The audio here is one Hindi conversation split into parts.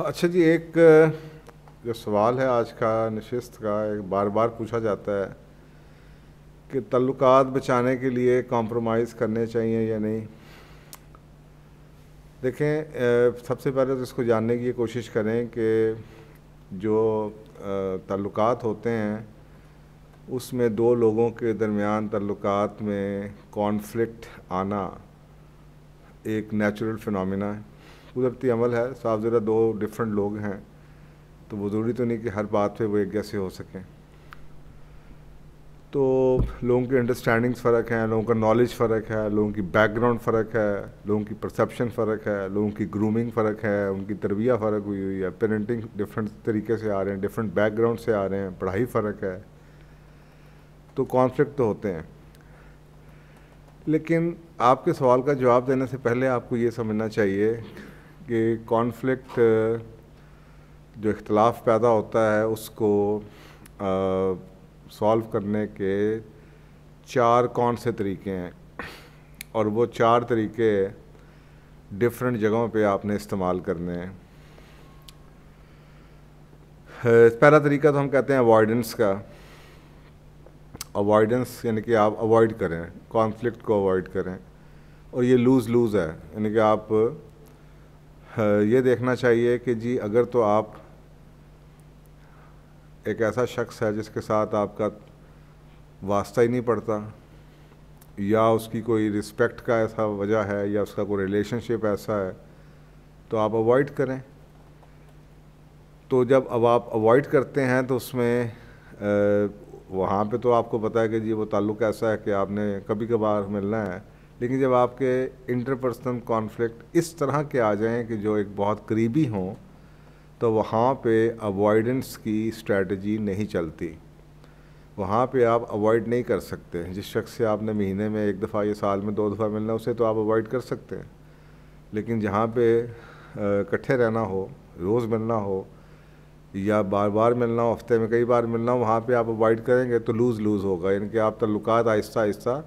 अच्छा जी एक जो सवाल है आज का नशस्त का एक बार बार पूछा जाता है कि तल्लुक बचाने के लिए कॉम्प्रोमाइज़ करने चाहिए या नहीं देखें सबसे पहले तो इसको जानने की कोशिश करें कि जो तल्लुक होते हैं उसमें दो लोगों के दरमियान तल्लुक में कॉन्फ्लिक्ट आना एक नेचुरल फिनमिना है कुदरती अमल है साफ ज़रा दो डिफरेंट लोग हैं तो वो ज़रूरी तो नहीं कि हर बात पे वो एक जैसे हो सकें तो लोगों की अंडरस्टैंडिंग्स फ़र्क है लोगों का नॉलेज फ़र्क है लोगों की बैकग्राउंड फ़र्क है लोगों की परसेप्शन फ़र्क है लोगों की ग्रूमिंग फ़र्क है उनकी तरबिया फ़र्क हुई हुई है पेरेंटिंग डिफरेंट तरीके से आ रहे हैं डिफरेंट बैकग्राउंड से आ रहे हैं पढ़ाई फ़र्क है तो कॉन्फ्लिक्ट तो होते हैं लेकिन आपके सवाल का जवाब देने से पहले आपको ये समझना चाहिए कि कॉन्फ्लिक्ट जो इख्तलाफ पैदा होता है उसको सॉल्व करने के चार कौन से तरीके हैं और वो चार तरीके डिफरेंट जगहों पे आपने इस्तेमाल करने हैं पहला तरीका तो हम कहते हैं अवॉइडेंस का अवॉइडेंस यानी कि आप अवॉइड करें कॉन्फ्लिक्ट को अवॉइड करें और ये लूज़ लूज़ है यानी कि आप ये देखना चाहिए कि जी अगर तो आप एक ऐसा शख्स है जिसके साथ आपका वास्ता ही नहीं पड़ता या उसकी कोई रिस्पेक्ट का ऐसा वजह है या उसका कोई रिलेशनशिप ऐसा है तो आप अवॉइड करें तो जब अब आप अवॉइड करते हैं तो उसमें वहाँ पे तो आपको पता है कि जी वो ताल्लुक़ ऐसा है कि आपने कभी कभार मिलना है लेकिन जब आपके इंटरपर्सनल कॉन्फ्लिक्ट इस तरह के आ जाएं कि जो एक बहुत करीबी हों तो वहाँ पे अवॉइडेंस की स्ट्रैटी नहीं चलती वहाँ पे आप अवॉइड नहीं कर सकते जिस शख्स से आपने महीने में एक दफ़ा या साल में दो दफ़ा मिलना उसे तो आप अवॉइड कर सकते हैं लेकिन जहाँ पे इकट्ठे रहना हो रोज़ मिलना हो या बार बार मिलना हो हफ्ते में कई बार मिलना हो वहाँ पे आप अवॉइड करेंगे तो लूज़ लूज़ होगा यानी कि आप तल्लुकात आहिस्ता आहिस्ता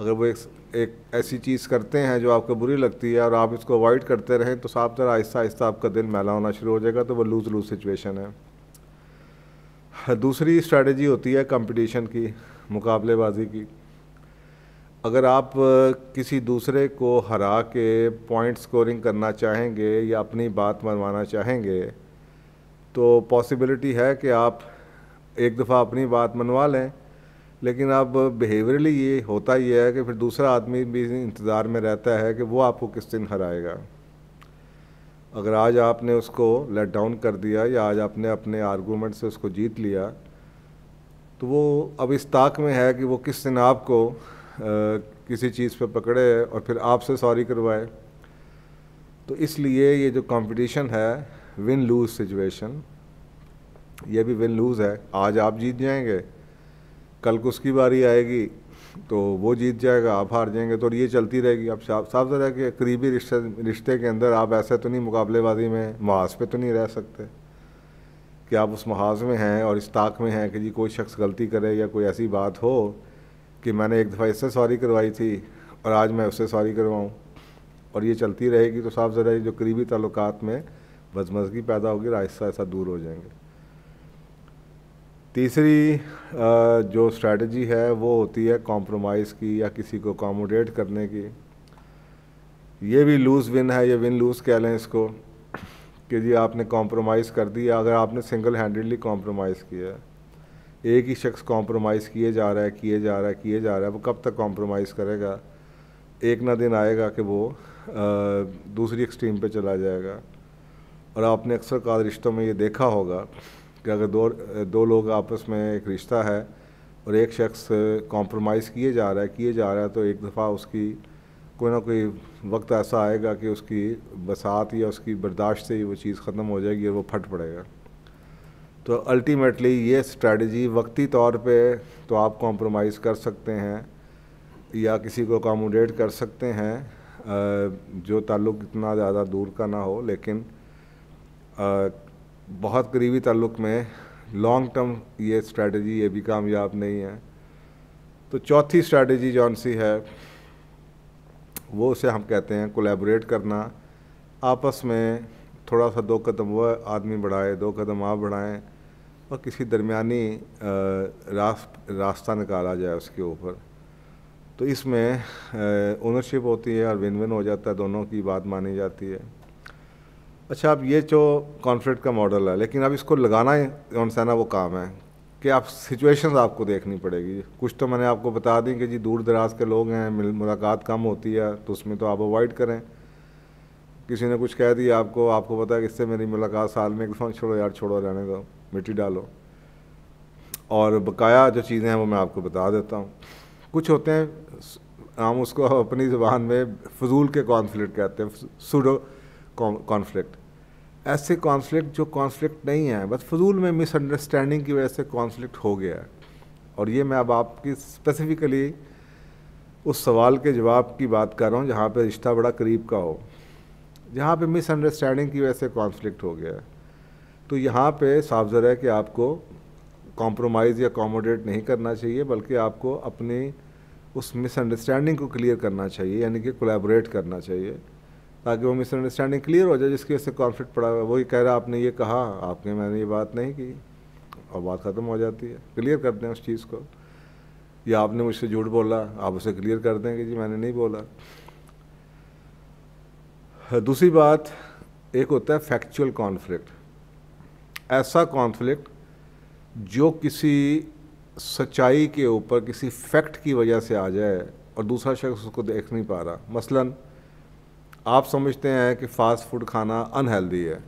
अगर वो एक एक ऐसी चीज़ करते हैं जो आपको बुरी लगती है और आप इसको अवॉइड करते रहें तो साफ तरह आहिस्ता आहिस्ता आपका दिल मैला होना शुरू हो जाएगा तो वो लूज़ लूज सिचुएशन है दूसरी स्ट्रेटजी होती है कंपटीशन की मुकाबलेबाजी की अगर आप किसी दूसरे को हरा के पॉइंट स्कोरिंग करना चाहेंगे या अपनी बात मनवाना चाहेंगे तो पॉसिबिलिटी है कि आप एक दफ़ा अपनी बात मनवा लें लेकिन अब बिहेवियरली ये होता ही है कि फिर दूसरा आदमी भी इंतज़ार में रहता है कि वो आपको किस दिन हराएगा अगर आज आपने उसको लेट डाउन कर दिया या आज आपने अपने आर्गूमेंट से उसको जीत लिया तो वो अब इस ताक में है कि वो किस दिन आपको आ, किसी चीज़ पे पकड़े और फिर आपसे सॉरी करवाए तो इसलिए ये जो कंपटीशन है विन लूज़ सिचुएशन ये भी विन लूज़ है आज आप जीत जाएंगे कल को उसकी बारी आएगी तो वो जीत जाएगा आप हार जाएंगे तो ये चलती रहेगी अब साफ साफ जरा कि करीबी रिश्ते रिश्ते के अंदर आप ऐसे तो नहीं मुकाबलेबाजी में महाज पे तो नहीं रह सकते कि आप उस महाज में हैं और इस ताक में हैं कि जी कोई शख्स गलती करे या कोई ऐसी बात हो कि मैंने एक दफ़ा इससे सॉरी करवाई थी और आज मैं उससे सॉरी करवाऊँ और ये चलती रहेगी तो साफ ज़रा जो करीबी तल्लत में बदमजगी पैदा होगी और आहिस्ता आहिस्ता दूर हो जाएंगे तीसरी जो स्ट्रेटजी है वो होती है कॉम्प्रोमाइज़ की या किसी को अकोमोडेट करने की ये भी लूज़ विन है ये विन लूज़ कह लें इसको कि जी आपने कॉम्प्रोमाइज़ कर दिया अगर आपने सिंगल हैंडेडली कॉम्प्रोमाइज़ किया एक ही शख्स कॉम्प्रोमाइज़ किए जा रहा है किए जा रहा है किए जा रहा है वो कब तक कॉम्प्रोमाइज़ करेगा एक ना दिन आएगा कि वो आ, दूसरी एक्सट्रीम पे चला जाएगा और आपने अक्सर का रिश्तों में ये देखा होगा कि अगर दो दो लोग आपस में एक रिश्ता है और एक शख्स कॉम्प्रोमाइज़ किए जा रहा है किए जा रहा है तो एक दफ़ा उसकी कोई ना कोई वक्त ऐसा आएगा कि उसकी बसात या उसकी बर्दाश्त से ही वो चीज़ ख़त्म हो जाएगी और वो फट पड़ेगा तो अल्टीमेटली ये स्ट्रेटजी वक्ती तौर पे तो आप कॉम्प्रोमाइज़ कर सकते हैं या किसी को अकोमोडेट कर सकते हैं जो ताल्लुक़ इतना ज़्यादा दूर का ना हो लेकिन बहुत करीबी ताल्लुक में लॉन्ग टर्म ये स्ट्रेटजी ये भी कामयाब नहीं है तो चौथी स्ट्रेटजी जौन सी है वो उसे हम कहते हैं कोलेबोरेट करना आपस में थोड़ा सा दो कदम वह आदमी बढ़ाए दो कदम आप बढ़ाएं और किसी दरमियानी रास, रास्ता निकाला जाए उसके ऊपर तो इसमें ओनरशिप होती है और विन विन हो जाता है दोनों की बात मानी जाती है अच्छा अब ये जो कॉन्फ्लिक्ट का मॉडल है लेकिन अब इसको लगाना ही कौन सा ना वो काम है कि आप सिचुएशंस आपको देखनी पड़ेगी कुछ तो मैंने आपको बता दी कि जी दूर दराज के लोग हैं मुलाकात कम होती है तो उसमें तो आप अवॉइड करें किसी ने कुछ कह दिया आपको आपको पता है इससे मेरी मुलाकात साल में एक फोन छोड़ो यार छोड़ो रहने दो मिट्टी डालो और बकाया जो चीज़ें हैं वो मैं आपको बता देता हूँ कुछ होते हैं हम उसको अपनी ज़बान में फजूल के कॉन्फ्लिक्ट कहते हैं सुडो कॉन्फ्लिक्ट ऐसे कॉन्फ्लिक्ट जो कॉन्फ्लिक्ट नहीं है बस फजूल में मिसअंडरस्टैंडिंग की वजह से कॉन्फ्लिक्ट हो गया और ये मैं अब आपकी स्पेसिफ़िकली उस सवाल के जवाब की बात कर रहा हूँ जहाँ पे रिश्ता बड़ा करीब का हो जहाँ पे मिसअंडरस्टैंडिंग की वजह से कॉन्फ्लिक्ट हो गया तो यहाँ पे साफ ज़रा है कि आपको कॉम्प्रोमाइज़ या अकोमोडेट नहीं करना चाहिए बल्कि आपको अपनी उस मिसअंडरस्टैंडिंग को क्लियर करना चाहिए यानी कि कोलेबोरेट करना चाहिए ताकि वो मिसअंडरस्टैंडिंग क्लियर हो जाए जिसकी वजह से कॉन्फ्लिक्ट पड़ा हुआ वही कह रहा आपने ये कहा आपने मैंने ये बात नहीं की और बात ख़त्म हो जाती है क्लियर कर दें उस चीज़ को या आपने मुझसे झूठ बोला आप उसे क्लियर कर दें कि जी मैंने नहीं बोला दूसरी बात एक होता है फैक्चुअल कॉन्फ्लिक्ट ऐसा कॉन्फ्लिक्ट जो किसी सच्चाई के ऊपर किसी फैक्ट की वजह से आ जाए और दूसरा शख्स उसको देख नहीं पा रहा मसलन आप समझते हैं कि फ़ास्ट फूड खाना अनहेल्दी है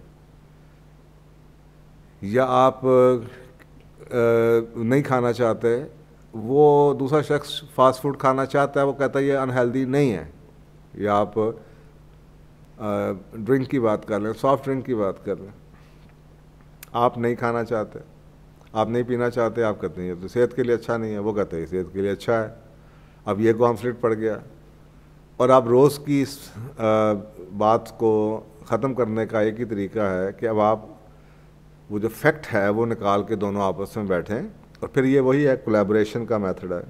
या आप नहीं खाना चाहते वो दूसरा शख्स फास्ट फूड खाना चाहता है वो कहता है ये अनहेल्दी नहीं है या आप ड्रिंक की बात कर लें सॉफ्ट ड्रिंक की बात कर लें आप नहीं खाना चाहते आप नहीं पीना चाहते आप कहते हैं ये तो सेहत के लिए अच्छा नहीं है वो कहते हैं सेहत के लिए अच्छा है अब ये कॉन्फ्लिक्ट पड़ गया और आप रोज़ की इस बात को ख़त्म करने का एक ही तरीका है कि अब आप वो जो फैक्ट है वो निकाल के दोनों आपस में बैठें और फिर ये वही है कोलेब्रेशन का मेथड है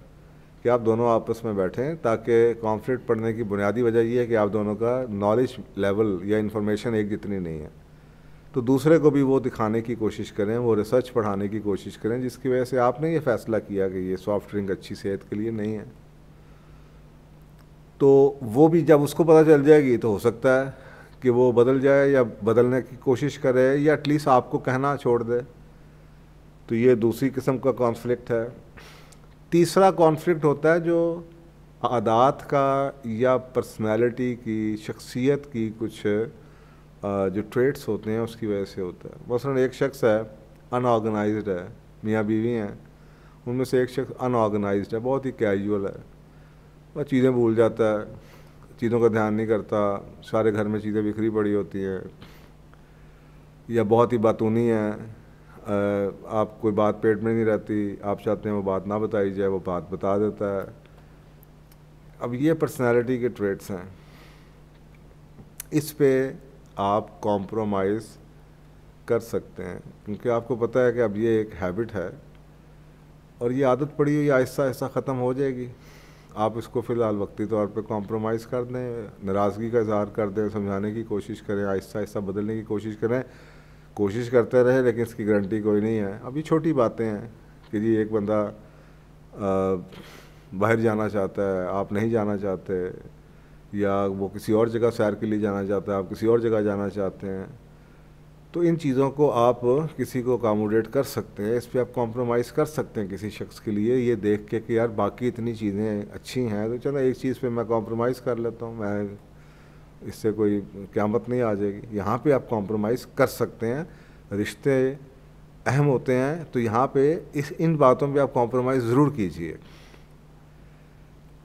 कि आप दोनों आपस में बैठें ताकि कॉन्फ्लिक्ट पढ़ने की बुनियादी वजह ये है कि आप दोनों का नॉलेज लेवल या इन्फॉर्मेशन एक जितनी नहीं है तो दूसरे को भी वो दिखाने की कोशिश करें वो रिसर्च पढ़ाने की कोशिश करें जिसकी वजह से आपने ये फ़ैसला किया कि ये सॉफ्ट ड्रिंक अच्छी सेहत के लिए नहीं है तो वो भी जब उसको पता चल जाएगी तो हो सकता है कि वो बदल जाए या बदलने की कोशिश करे या एटलीस्ट आपको कहना छोड़ दे तो ये दूसरी किस्म का कॉन्फ्लिक्ट है तीसरा कॉन्फ्लिक्ट होता है जो आदात का या पर्सनालिटी की शख्सियत की कुछ जो ट्रेट्स होते हैं उसकी वजह से होता है मसलन एक शख्स है अनऑर्गेनाइज्ड है मियाँ बीवी हैं उनमें से एक शख्स अनऑर्गेनाइज्ड है बहुत ही कैजुअल है वह चीज़ें भूल जाता है चीज़ों का ध्यान नहीं करता सारे घर में चीज़ें बिखरी पड़ी होती हैं या बहुत ही बातूनी है आप कोई बात पेट में नहीं रहती आप चाहते हैं वो बात ना बताई जाए वो बात बता देता है अब ये पर्सनालिटी के ट्रेट्स हैं इस पे आप कॉम्प्रोमाइज़ कर सकते हैं क्योंकि आपको पता है कि अब ये एक हैबिट है और ये आदत पड़ी हुई आहिस्ता आहिस्ता ख़त्म हो जाएगी आप इसको फ़िलहाल वक्ती तौर पर कॉम्प्रोमाइज़ कर दें नाराज़गी का इजहार कर दें समझाने की कोशिश करें आहिस्ता आहिस्ता बदलने की कोशिश करें कोशिश करते रहे लेकिन इसकी गारंटी कोई नहीं है अभी छोटी बातें हैं कि जी एक बंदा बाहर जाना चाहता है आप नहीं जाना चाहते या वो किसी और जगह सैर के लिए जाना चाहता है आप किसी और जगह जाना चाहते हैं तो इन चीज़ों को आप किसी को अकोमोडेट कर सकते हैं इस पर आप कॉम्प्रोमाइज़ कर सकते हैं किसी शख्स के लिए ये देख के कि यार बाकी इतनी चीज़ें अच्छी हैं तो चलो एक चीज़ पे मैं कॉम्प्रोमाइज़ कर लेता हूँ मैं इससे कोई क्यामत नहीं आ जाएगी यहाँ पे आप कॉम्प्रोमाइज़ कर सकते हैं रिश्ते अहम होते हैं तो यहाँ पे इस इन बातों पे आप कॉम्प्रोमाइज़ ज़रूर कीजिए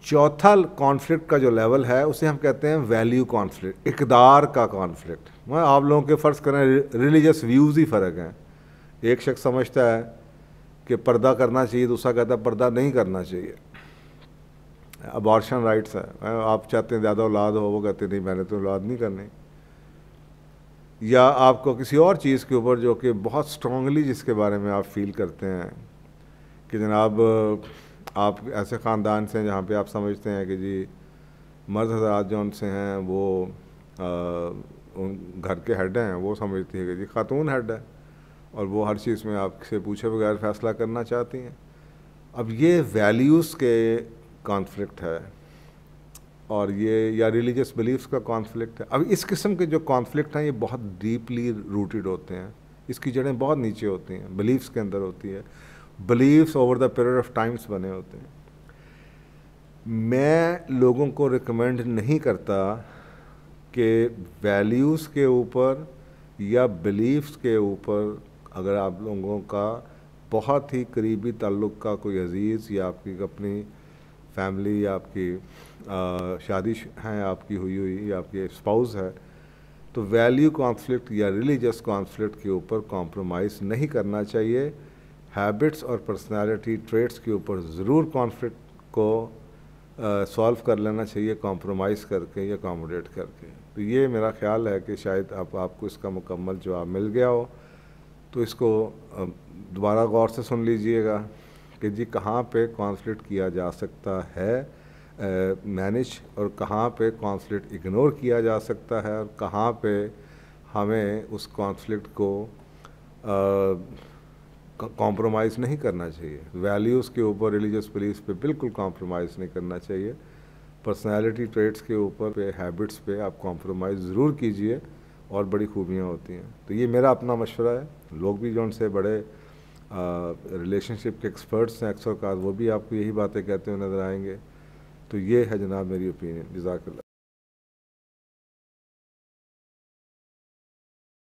चौथा कॉन्फ्लिक्ट का जो लेवल है उसे हम कहते हैं वैल्यू कॉन्फ्लिक्ट इकदार का कॉन्फ्लिक्ट मैं आप लोगों के फ़र्ज़ करें रिलीजियस व्यूज़ ही फ़र्क हैं एक शख्स समझता है कि पर्दा करना चाहिए दूसरा कहता है पर्दा नहीं करना चाहिए अबॉर्शन राइट्स है आप चाहते हैं ज़्यादा औलाद हो वो कहते नहीं मैंने तो औलाद नहीं करनी या आपको किसी और चीज़ के ऊपर जो कि बहुत स्ट्रांगली जिसके बारे में आप फील करते हैं कि जनाब आप ऐसे ख़ानदान से हैं जहाँ पे आप समझते हैं कि जी मर्द हजरात जो उनसे हैं वो आ, उन घर के हेड हैं वो समझती है कि जी खातून हेड है और वो हर चीज़ में आपसे पूछे बगैर फ़ैसला करना चाहती हैं अब ये वैल्यूज़ के कॉन्फ्लिक्ट है और ये या रिलीजियस बिलीफ का कॉन्फ्लिक्ट है अब इस किस्म के जो कॉन्फ्लिक्ट हैं ये बहुत डीपली रूटेड होते हैं इसकी जड़ें बहुत नीचे होती हैं बिलीफ्स के अंदर होती है believes over the period of times बने होते हैं मैं लोगों को रिकमेंड नहीं करता कि वैल्यूज़ के ऊपर या बिलीव्स के ऊपर अगर आप लोगों का बहुत ही करीबी ताल्लुक़ का कोई अजीज़ या आपकी अपनी फैमिली या आपकी शादी हैं आपकी हुई हुई या आपके स्पाउस है तो वैल्यू कॉन्फ्लिक्ट या रिलीजस कॉन्फ्लिक्ट के ऊपर कॉम्प्रोमाइज़ नहीं करना चाहिए हैबिट्स और पर्सनालिटी ट्रेट्स के ऊपर ज़रूर कॉन्फ्लिक्ट को सॉल्व कर लेना चाहिए कॉम्प्रोमाइज़ करके या कॉमोडेट करके तो ये मेरा ख्याल है कि शायद अब आप, आपको इसका मुकम्मल जवाब मिल गया हो तो इसको दोबारा गौर से सुन लीजिएगा कि जी कहाँ पे कॉन्फ्लिक्ट किया जा सकता है मैनेज और कहाँ पे कॉन्फ्लिक्ट इग्नोर किया जा सकता है और कहाँ पे हमें उस कॉन्फ्लिक्ट को आ, कॉम्प्रोमाइज़ नहीं करना चाहिए वैल्यूज़ के ऊपर रिलीजियस बिलीफ पे बिल्कुल कॉम्प्रोमाइज़ नहीं करना चाहिए पर्सनालिटी ट्रेट्स के ऊपर पे हैबिट्स पे आप कॉम्प्रोमाइज़ ज़रूर कीजिए और बड़ी खूबियाँ होती हैं तो ये मेरा अपना मशवरा है लोग भी जो उनसे बड़े रिलेशनशिप के एक्सपर्ट्स हैं अक्सर वो भी आपको यही बातें कहते हुए नज़र आएंगे तो ये है जनाब मेरी ओपिनियन जजाकल्ला